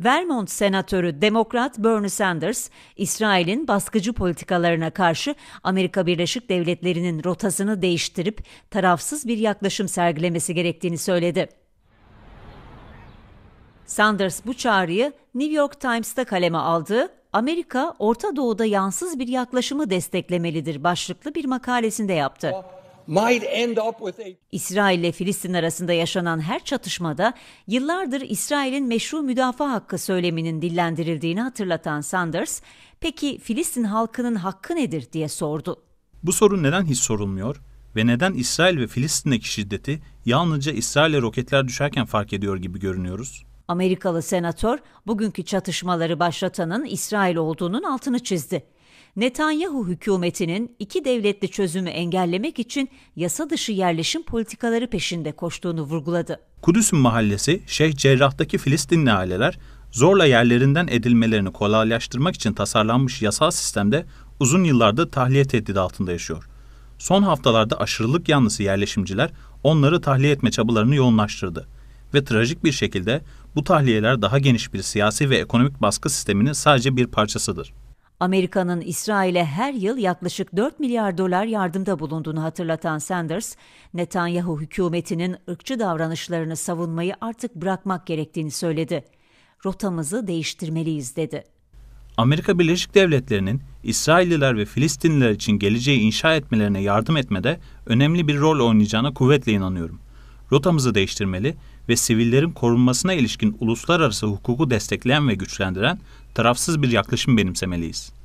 Vermont Senatörü Demokrat Bernie Sanders, İsrail'in baskıcı politikalarına karşı Amerika Birleşik Devletleri'nin rotasını değiştirip tarafsız bir yaklaşım sergilemesi gerektiğini söyledi. Sanders bu çağrıyı New York Times'ta kaleme aldığı Amerika Orta Doğu'da yansız bir yaklaşımı desteklemelidir başlıklı bir makalesinde yaptı. İsrail ile Filistin arasında yaşanan her çatışmada yıllardır İsrail'in meşru müdafaa hakkı söyleminin dillendirildiğini hatırlatan Sanders, peki Filistin halkının hakkı nedir diye sordu. Bu sorun neden hiç sorulmuyor ve neden İsrail ve Filistin'deki şiddeti yalnızca İsrail'e roketler düşerken fark ediyor gibi görünüyoruz? Amerikalı senatör bugünkü çatışmaları başlatanın İsrail olduğunun altını çizdi. Netanyahu hükümetinin iki devletli çözümü engellemek için yasa dışı yerleşim politikaları peşinde koştuğunu vurguladı. Kudüs mahallesi Şeyh Cerrah'taki Filistinli aileler zorla yerlerinden edilmelerini kolaylaştırmak için tasarlanmış yasal sistemde uzun yıllardır tahliye tehdidi altında yaşıyor. Son haftalarda aşırılık yanlısı yerleşimciler onları tahliye etme çabalarını yoğunlaştırdı ve trajik bir şekilde bu tahliyeler daha geniş bir siyasi ve ekonomik baskı sisteminin sadece bir parçasıdır. Amerika'nın İsrail'e her yıl yaklaşık 4 milyar dolar yardımda bulunduğunu hatırlatan Sanders, Netanyahu hükümetinin ırkçı davranışlarını savunmayı artık bırakmak gerektiğini söyledi. Rotamızı değiştirmeliyiz dedi. Amerika Birleşik Devletleri'nin İsrailliler ve Filistinliler için geleceği inşa etmelerine yardım etmede önemli bir rol oynayacağına kuvvetle inanıyorum rotamızı değiştirmeli ve sivillerin korunmasına ilişkin uluslararası hukuku destekleyen ve güçlendiren tarafsız bir yaklaşım benimsemeliyiz.